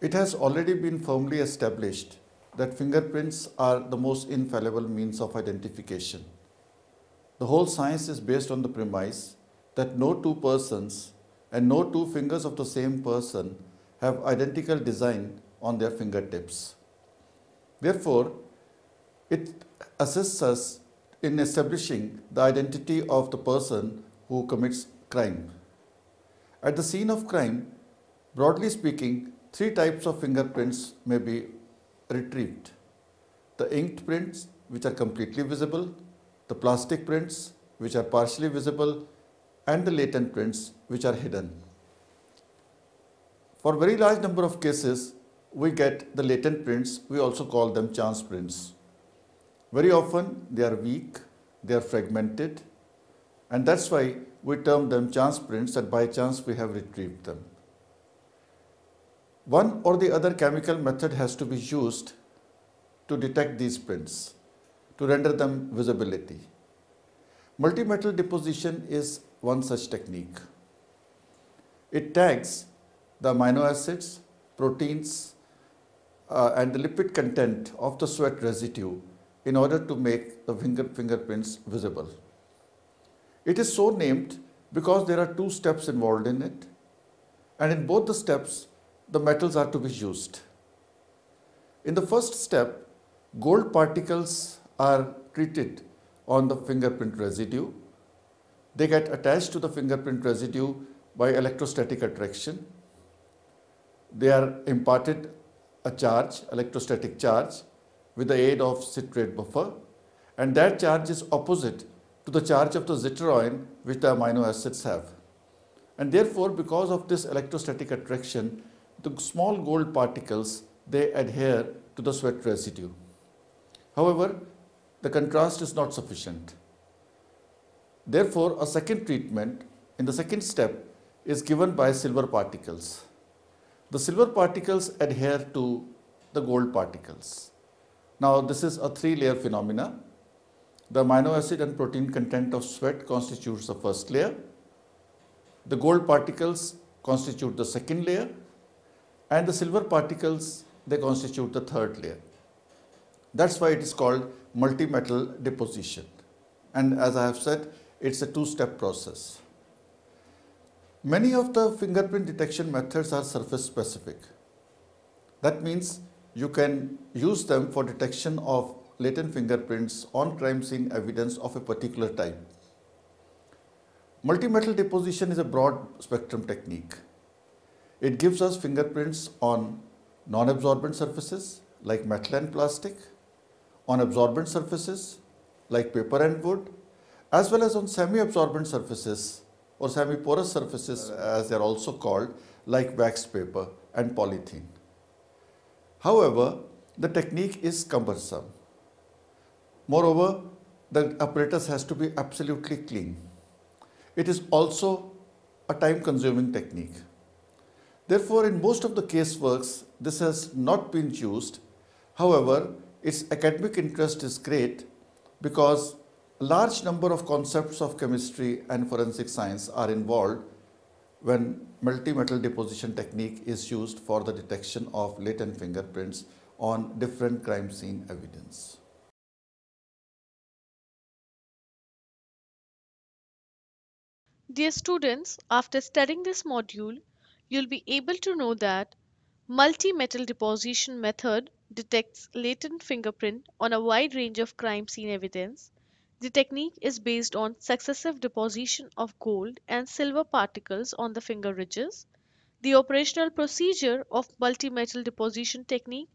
It has already been firmly established that fingerprints are the most infallible means of identification. The whole science is based on the premise that no two persons and no two fingers of the same person have identical design on their fingertips. Therefore, it assists us in establishing the identity of the person who commits crime. At the scene of crime, broadly speaking, Three types of fingerprints may be retrieved. The inked prints, which are completely visible, the plastic prints, which are partially visible, and the latent prints, which are hidden. For very large number of cases, we get the latent prints, we also call them chance prints. Very often, they are weak, they are fragmented, and that's why we term them chance prints that by chance we have retrieved them. One or the other chemical method has to be used to detect these prints, to render them visibility. Multimetal deposition is one such technique. It tags the amino acids, proteins, uh, and the lipid content of the sweat residue in order to make the finger fingerprints visible. It is so named because there are two steps involved in it, and in both the steps, the metals are to be used. In the first step, gold particles are treated on the fingerprint residue. They get attached to the fingerprint residue by electrostatic attraction. They are imparted a charge, electrostatic charge, with the aid of citrate buffer and that charge is opposite to the charge of the zitteroin which the amino acids have. And therefore, because of this electrostatic attraction, the small gold particles, they adhere to the sweat residue. However, the contrast is not sufficient. Therefore, a second treatment in the second step is given by silver particles. The silver particles adhere to the gold particles. Now, this is a three-layer phenomena. The amino acid and protein content of sweat constitutes the first layer. The gold particles constitute the second layer and the silver particles, they constitute the third layer. That's why it is called multi-metal deposition. And as I have said, it's a two-step process. Many of the fingerprint detection methods are surface specific. That means you can use them for detection of latent fingerprints on crime scene evidence of a particular type. Multi-metal deposition is a broad spectrum technique. It gives us fingerprints on non-absorbent surfaces like metal and plastic, on absorbent surfaces like paper and wood, as well as on semi-absorbent surfaces or semi-porous surfaces as they are also called like wax paper and polythene. However, the technique is cumbersome. Moreover, the apparatus has to be absolutely clean. It is also a time consuming technique. Therefore, in most of the caseworks, this has not been used. However, its academic interest is great because a large number of concepts of chemistry and forensic science are involved when multi-metal deposition technique is used for the detection of latent fingerprints on different crime scene evidence. Dear students, after studying this module, you'll be able to know that multi-metal deposition method detects latent fingerprint on a wide range of crime scene evidence. The technique is based on successive deposition of gold and silver particles on the finger ridges. The operational procedure of multi-metal deposition technique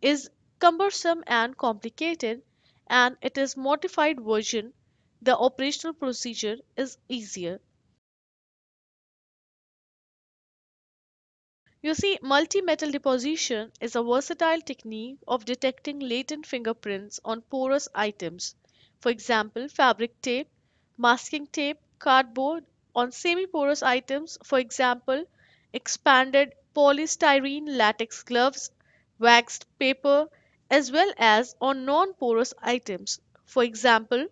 is cumbersome and complicated and it is modified version the operational procedure is easier You see, multi-metal deposition is a versatile technique of detecting latent fingerprints on porous items. For example, fabric tape, masking tape, cardboard, on semi-porous items, for example, expanded polystyrene latex gloves, waxed paper, as well as on non-porous items, for example,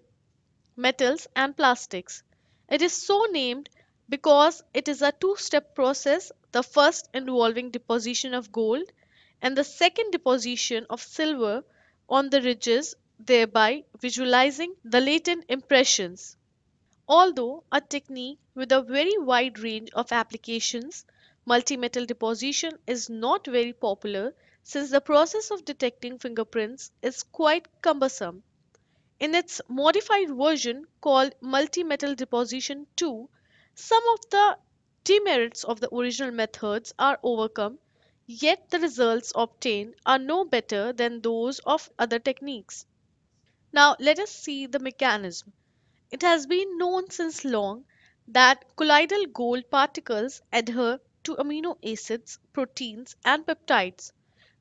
metals and plastics. It is so named because it is a two step process the first involving deposition of gold and the second deposition of silver on the ridges thereby visualizing the latent impressions although a technique with a very wide range of applications multi-metal deposition is not very popular since the process of detecting fingerprints is quite cumbersome in its modified version called multi-metal deposition 2 some of the demerits of the original methods are overcome, yet the results obtained are no better than those of other techniques. Now let us see the mechanism. It has been known since long that colloidal gold particles adhere to amino acids, proteins and peptides.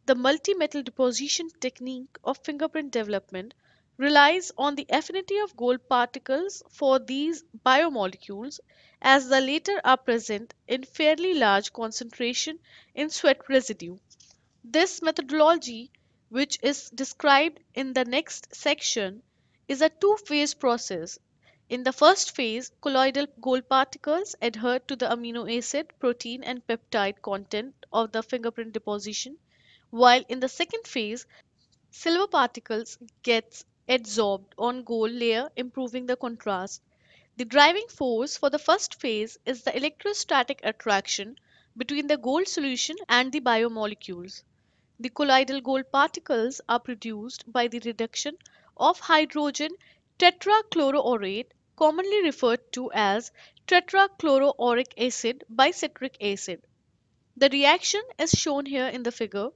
The multi-metal deposition technique of fingerprint development relies on the affinity of gold particles for these biomolecules as the latter are present in fairly large concentration in sweat residue. This methodology, which is described in the next section, is a two-phase process. In the first phase, colloidal gold particles adhere to the amino acid, protein and peptide content of the fingerprint deposition, while in the second phase, silver particles gets adsorbed on gold layer improving the contrast. The driving force for the first phase is the electrostatic attraction between the gold solution and the biomolecules. The colloidal gold particles are produced by the reduction of hydrogen tetrachloroaurate commonly referred to as tetrachloroauric acid by citric acid. The reaction is shown here in the figure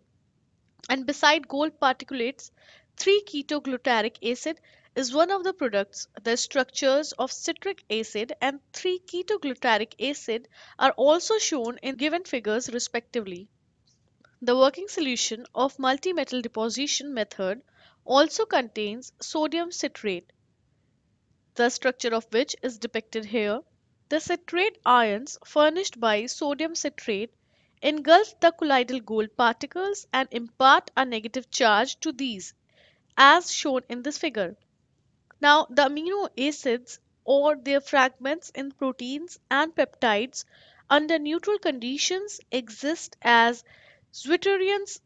and beside gold particulates 3-ketoglutaric acid is one of the products. The structures of citric acid and 3-ketoglutaric acid are also shown in given figures respectively. The working solution of multi-metal deposition method also contains sodium citrate, the structure of which is depicted here. The citrate ions furnished by sodium citrate engulf the colloidal gold particles and impart a negative charge to these as shown in this figure. Now, the amino acids or their fragments in proteins and peptides under neutral conditions exist as zwitterions.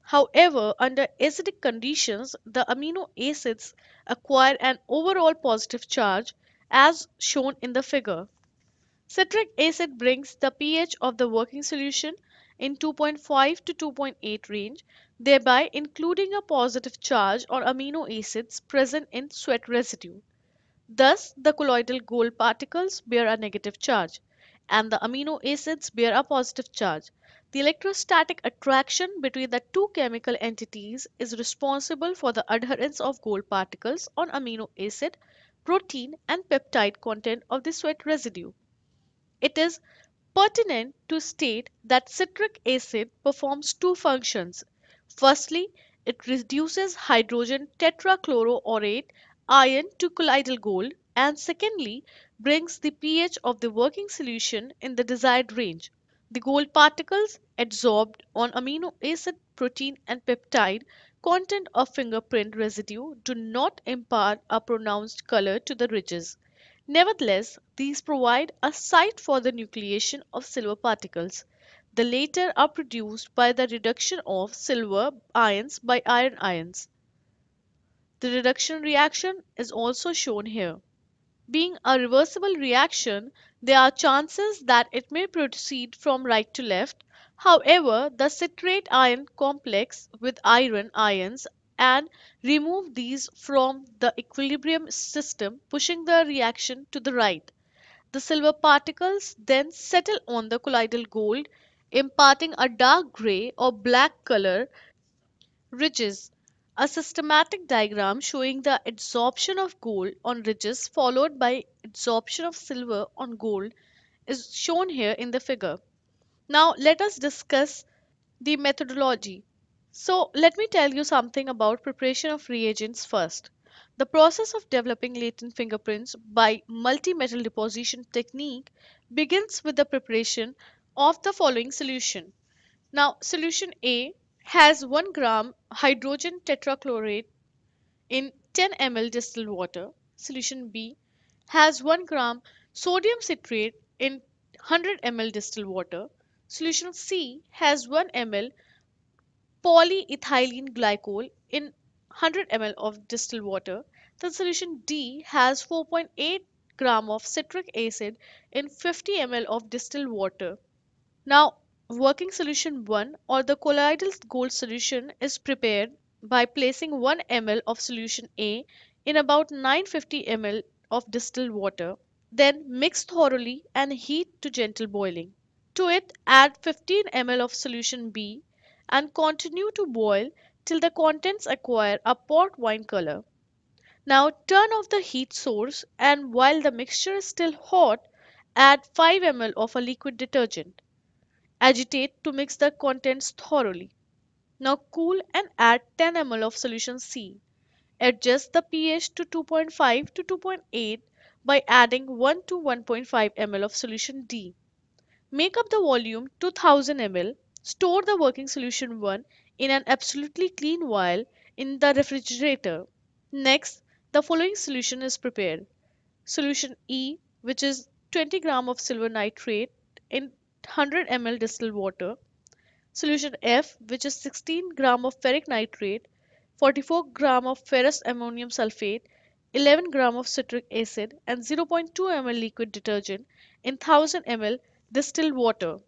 However, under acidic conditions, the amino acids acquire an overall positive charge as shown in the figure. Citric acid brings the pH of the working solution in 2.5 to 2.8 range, thereby including a positive charge or amino acids present in sweat residue. Thus, the colloidal gold particles bear a negative charge and the amino acids bear a positive charge. The electrostatic attraction between the two chemical entities is responsible for the adherence of gold particles on amino acid, protein and peptide content of the sweat residue. It is pertinent to state that citric acid performs two functions. Firstly, it reduces hydrogen tetrachloroaurate ion to colloidal gold and secondly brings the pH of the working solution in the desired range. The gold particles adsorbed on amino acid, protein and peptide content of fingerprint residue do not impart a pronounced color to the ridges. Nevertheless, these provide a site for the nucleation of silver particles. The latter are produced by the reduction of silver ions by iron ions. The reduction reaction is also shown here. Being a reversible reaction, there are chances that it may proceed from right to left. However, the citrate ion complex with iron ions and remove these from the equilibrium system pushing the reaction to the right. The silver particles then settle on the colloidal gold imparting a dark gray or black color ridges. A systematic diagram showing the adsorption of gold on ridges followed by adsorption of silver on gold is shown here in the figure. Now let us discuss the methodology. So, let me tell you something about preparation of reagents first. The process of developing latent fingerprints by multi-metal deposition technique begins with the preparation of the following solution. Now, solution A has 1 gram hydrogen tetrachlorate in 10 ml distilled water. Solution B has 1 gram sodium citrate in 100 ml distilled water. Solution C has 1 ml polyethylene glycol in 100 ml of distilled water, then solution D has 4.8 gram of citric acid in 50 ml of distilled water. Now, working solution 1 or the colloidal gold solution is prepared by placing 1 ml of solution A in about 950 ml of distilled water. Then mix thoroughly and heat to gentle boiling. To it, add 15 ml of solution B and continue to boil till the contents acquire a port wine color. Now turn off the heat source and while the mixture is still hot, add 5 ml of a liquid detergent. Agitate to mix the contents thoroughly. Now cool and add 10 ml of solution C. Adjust the pH to 2.5 to 2.8 by adding 1 to 1.5 ml of solution D. Make up the volume 2000 ml Store the working solution 1 in an absolutely clean vial in the refrigerator. Next, the following solution is prepared. Solution E, which is 20 gram of silver nitrate in 100 ml distilled water. Solution F, which is 16 gram of ferric nitrate, 44 gram of ferrous ammonium sulfate, 11 gram of citric acid and 0.2 ml liquid detergent in 1000 ml distilled water.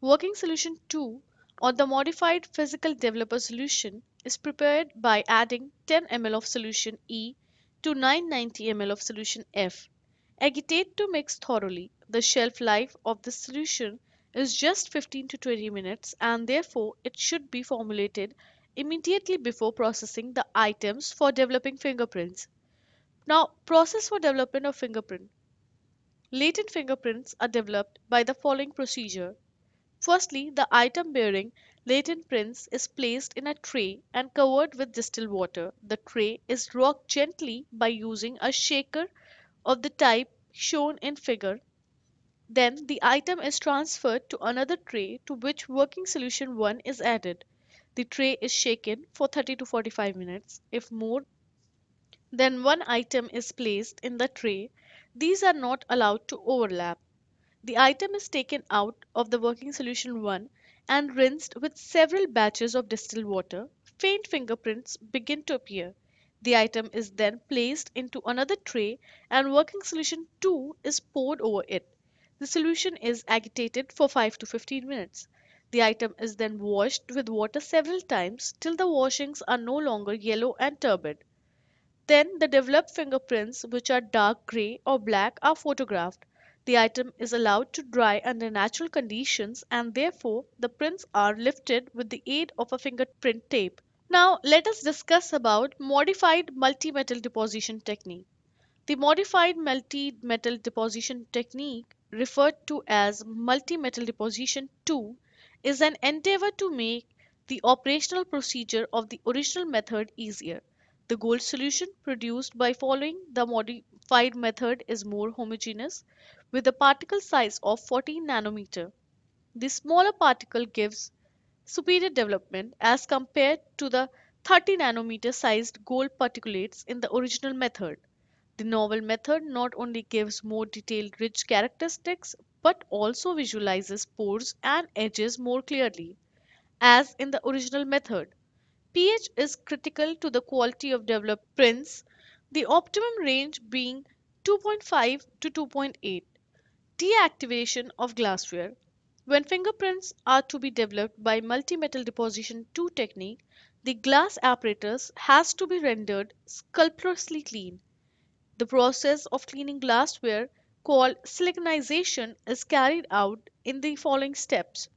Working solution 2 or the modified physical developer solution is prepared by adding 10 ml of solution E to 990 ml of solution F. Agitate to mix thoroughly. The shelf life of this solution is just 15 to 20 minutes and therefore it should be formulated immediately before processing the items for developing fingerprints. Now process for development of fingerprint. Latent fingerprints are developed by the following procedure. Firstly, the item bearing latent prints is placed in a tray and covered with distilled water. The tray is rocked gently by using a shaker of the type shown in figure. Then the item is transferred to another tray to which working solution 1 is added. The tray is shaken for 30 to 45 minutes. If more than one item is placed in the tray, these are not allowed to overlap. The item is taken out of the working solution 1 and rinsed with several batches of distilled water. Faint fingerprints begin to appear. The item is then placed into another tray and working solution 2 is poured over it. The solution is agitated for 5 to 15 minutes. The item is then washed with water several times till the washings are no longer yellow and turbid. Then the developed fingerprints which are dark grey or black are photographed. The item is allowed to dry under natural conditions and therefore the prints are lifted with the aid of a fingerprint tape. Now let us discuss about modified multi-metal deposition technique. The modified multi-metal deposition technique referred to as multi-metal deposition 2 is an endeavor to make the operational procedure of the original method easier. The gold solution produced by following the modified method is more homogeneous with a particle size of 14 nanometer. The smaller particle gives superior development as compared to the 30 nanometer sized gold particulates in the original method. The novel method not only gives more detailed rich characteristics but also visualizes pores and edges more clearly as in the original method pH is critical to the quality of developed prints, the optimum range being 2.5 to 2.8. Deactivation of glassware. When fingerprints are to be developed by multi-metal deposition 2 technique, the glass apparatus has to be rendered scrupulously clean. The process of cleaning glassware called siliconization is carried out in the following steps.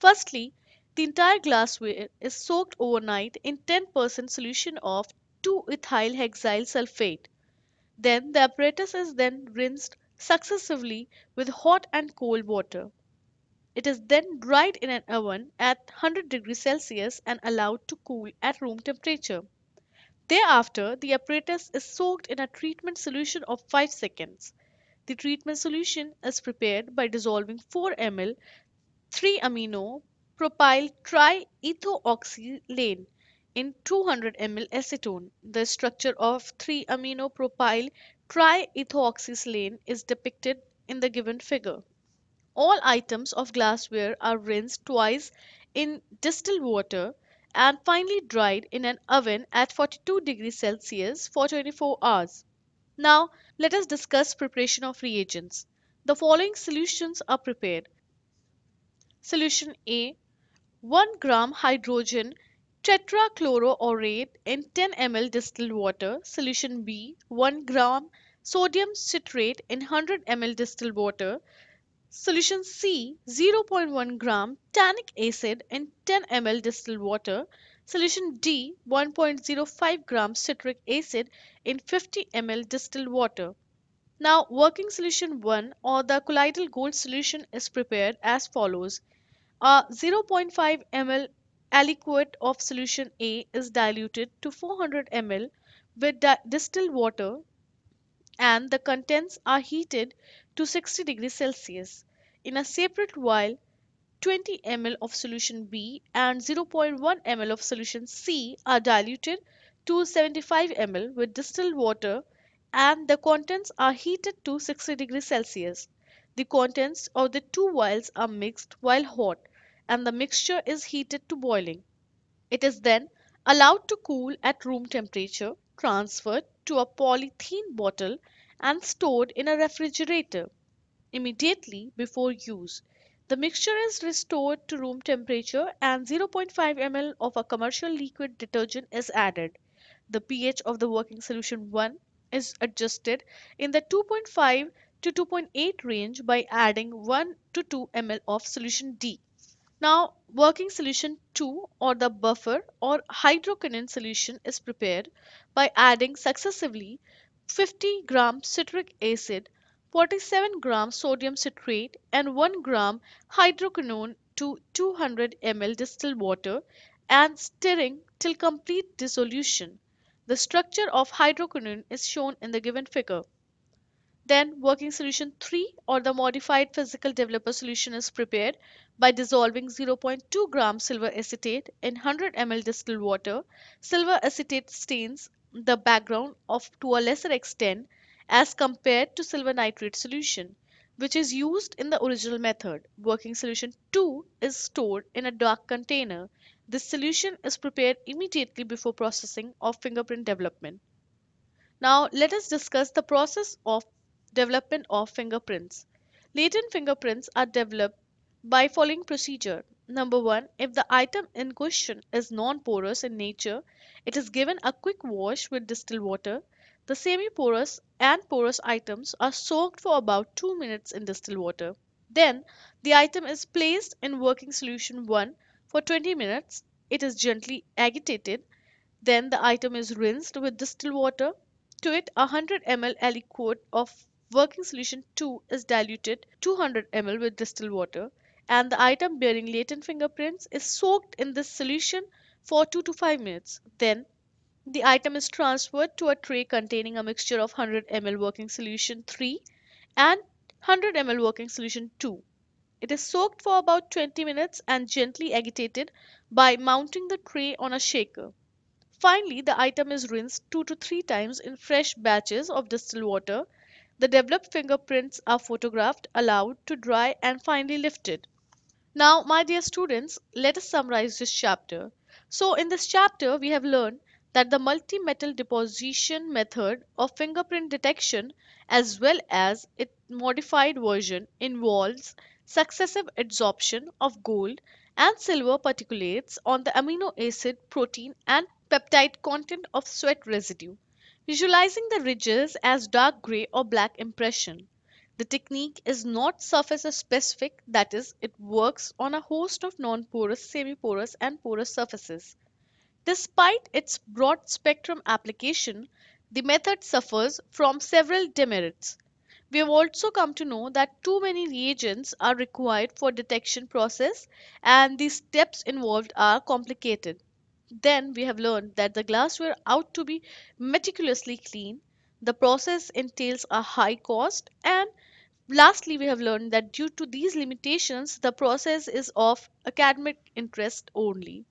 Firstly, the entire glassware is soaked overnight in 10% solution of 2-ethyl hexyl sulfate. Then the apparatus is then rinsed successively with hot and cold water. It is then dried in an oven at 100 degrees Celsius and allowed to cool at room temperature. Thereafter, the apparatus is soaked in a treatment solution of 5 seconds. The treatment solution is prepared by dissolving 4 ml 3 amino propyl triethoxylane in 200 ml acetone. The structure of 3-amino propyl triethoxylane is depicted in the given figure. All items of glassware are rinsed twice in distilled water and finally dried in an oven at 42 degrees Celsius for 24 hours. Now, let us discuss preparation of reagents. The following solutions are prepared. Solution A 1 gram hydrogen tetrachloroaurate in 10 ml distilled water. Solution B 1 gram sodium citrate in 100 ml distilled water. Solution C 0.1 gram tannic acid in 10 ml distilled water. Solution D 1.05 gram citric acid in 50 ml distilled water. Now working solution 1 or the colloidal gold solution is prepared as follows. Uh, 0.5 ml aliquot of solution A is diluted to 400 ml with di distilled water and the contents are heated to 60 degrees Celsius. In a separate vial, 20 ml of solution B and 0.1 ml of solution C are diluted to 75 ml with distilled water and the contents are heated to 60 degrees Celsius. The contents of the two vials are mixed while hot and the mixture is heated to boiling. It is then allowed to cool at room temperature, transferred to a polythene bottle and stored in a refrigerator. Immediately before use, the mixture is restored to room temperature and 0.5 ml of a commercial liquid detergent is added. The pH of the working solution 1 is adjusted in the 2.5 to 2.8 range by adding 1 to 2 ml of solution D. Now, working solution 2 or the buffer or hydroquinone solution is prepared by adding successively 50 gram citric acid, 47 gram sodium citrate and 1 gram hydroquinone to 200 ml distilled water and stirring till complete dissolution. The structure of hydroquinone is shown in the given figure. Then working solution 3 or the modified physical developer solution is prepared by dissolving 0.2 gram silver acetate in 100 ml distilled water, silver acetate stains the background of to a lesser extent as compared to silver nitrate solution which is used in the original method. Working solution 2 is stored in a dark container. This solution is prepared immediately before processing of fingerprint development. Now let us discuss the process of development of fingerprints. Latent fingerprints are developed by following procedure. Number one, if the item in question is non-porous in nature, it is given a quick wash with distilled water. The semi-porous and porous items are soaked for about 2 minutes in distilled water. Then, the item is placed in working solution 1 for 20 minutes. It is gently agitated. Then the item is rinsed with distilled water. To it, 100 ml aliquot of working solution 2 is diluted 200 ml with distilled water and the item bearing latent fingerprints is soaked in this solution for 2 to 5 minutes. Then the item is transferred to a tray containing a mixture of 100 ml working solution 3 and 100 ml working solution 2. It is soaked for about 20 minutes and gently agitated by mounting the tray on a shaker. Finally, the item is rinsed 2 to 3 times in fresh batches of distilled water. The developed fingerprints are photographed, allowed to dry and finally lifted. Now, my dear students, let us summarize this chapter. So, in this chapter, we have learned that the multi-metal deposition method of fingerprint detection as well as its modified version involves successive adsorption of gold and silver particulates on the amino acid, protein and peptide content of sweat residue, visualizing the ridges as dark gray or black impression. The technique is not surface specific, that is, it works on a host of non porous, semi porous, and porous surfaces. Despite its broad spectrum application, the method suffers from several demerits. We have also come to know that too many reagents are required for detection process and the steps involved are complicated. Then we have learned that the glassware ought to be meticulously clean. The process entails a high cost and Lastly, we have learned that due to these limitations, the process is of academic interest only.